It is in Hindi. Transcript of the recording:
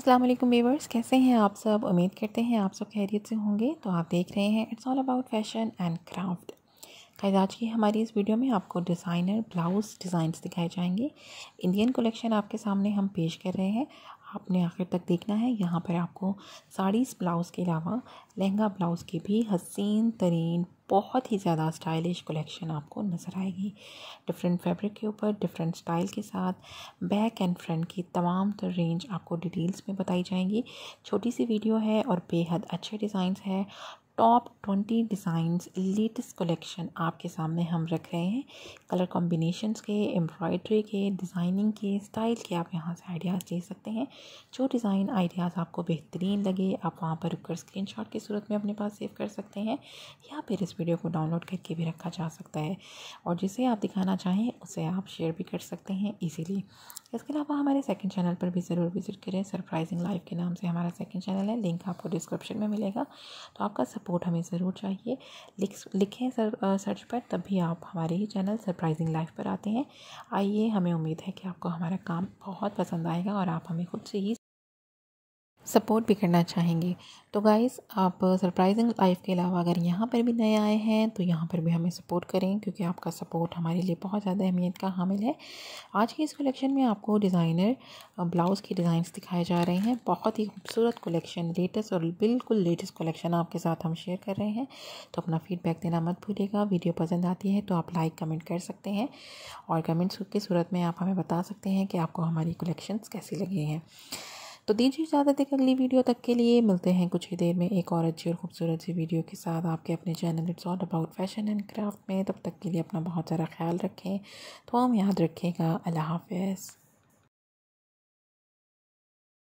अस्सलाम वालेकुम व्यूवर्स कैसे हैं आप सब उम्मीद करते हैं आप सब खैरियत से होंगे तो आप देख रहे हैं it's all about fashion and craft guys आज की हमारी इस वीडियो में आपको डिज़ाइनर ब्लाउज़ डिज़ाइंस दिखाए जाएंगे इंडियन कलेक्शन आपके सामने हम पेश कर रहे हैं आपने आखिर तक देखना है यहाँ पर आपको साड़ीज़ ब्लाउज़ के अलावा लहंगा ब्लाउज़ की भी हसीन तरीन बहुत ही ज़्यादा स्टाइलिश कलेक्शन आपको नज़र आएगी डिफरेंट फैब्रिक के ऊपर डिफरेंट स्टाइल के साथ बैक एंड फ्रंट की तमाम तर रेंज आपको डिटेल्स में बताई जाएंगी छोटी सी वीडियो है और बेहद अच्छे डिज़ाइंस है top twenty designs latest collection आपके सामने हम रख रहे हैं कलर कॉम्बिनेशंस के एम्ब्रॉयड्री के डिज़ाइनिंग के स्टाइल के आप यहाँ से आइडियाज़ ले सकते हैं जो डिज़ाइन आइडियाज़ आपको बेहतरीन लगे आप वहाँ पर रुक कर स्क्रीन की सूरत में अपने पास सेव कर सकते हैं या फिर इस वीडियो को डाउनलोड करके भी रखा जा सकता है और जिसे आप दिखाना चाहें उसे आप शेयर भी कर सकते हैं ईजीली इसके अलावा हमारे सेकेंड चैनल पर भी ज़रूर विज़िट करें सरप्राइजिंग लाइफ के नाम से हमारा सेकेंड चैनल है लिंक आपको डिस्क्रिप्शन में मिलेगा तो आपका सपोर्ट सपोर्ट हमें ज़रूर चाहिए लिख लिखें सर सर्च पर तब भी आप हमारे ही चैनल सरप्राइजिंग लाइफ पर आते हैं आइए हमें उम्मीद है कि आपको हमारा काम बहुत पसंद आएगा और आप हमें खुद से ही सपोर्ट भी करना चाहेंगे तो गाइज़ आप सरप्राइजिंग लाइफ के अलावा अगर यहाँ पर भी नए आए हैं तो यहाँ पर भी हमें सपोर्ट करें क्योंकि आपका सपोर्ट हमारे लिए बहुत ज़्यादा अहमियत का हामिल है आज की इस कलेक्शन में आपको डिज़ाइनर ब्लाउज़ के डिज़ाइंस दिखाए जा रहे हैं बहुत ही खूबसूरत कलेक्शन लेटेस्ट और बिल्कुल लेटेस्ट कलेक्शन आपके साथ हम शेयर कर रहे हैं तो अपना फीडबैक देना मत भूलिएगा वीडियो पसंद आती है तो आप लाइक कमेंट कर सकते हैं और कमेंट्स की सूरत में आप हमें बता सकते हैं कि आपको हमारी कलेक्शन कैसी लगी हैं तो दीजिए इजाज़त एक अगली वीडियो तक के लिए मिलते हैं कुछ ही देर में एक और अच्छी और खूबसूरत सी वीडियो के साथ आपके अपने channel it's all about fashion and craft में तब तक के लिए अपना बहुत सारा ख्याल रखें तो हम याद रखेगा अल्लाह हाफिज़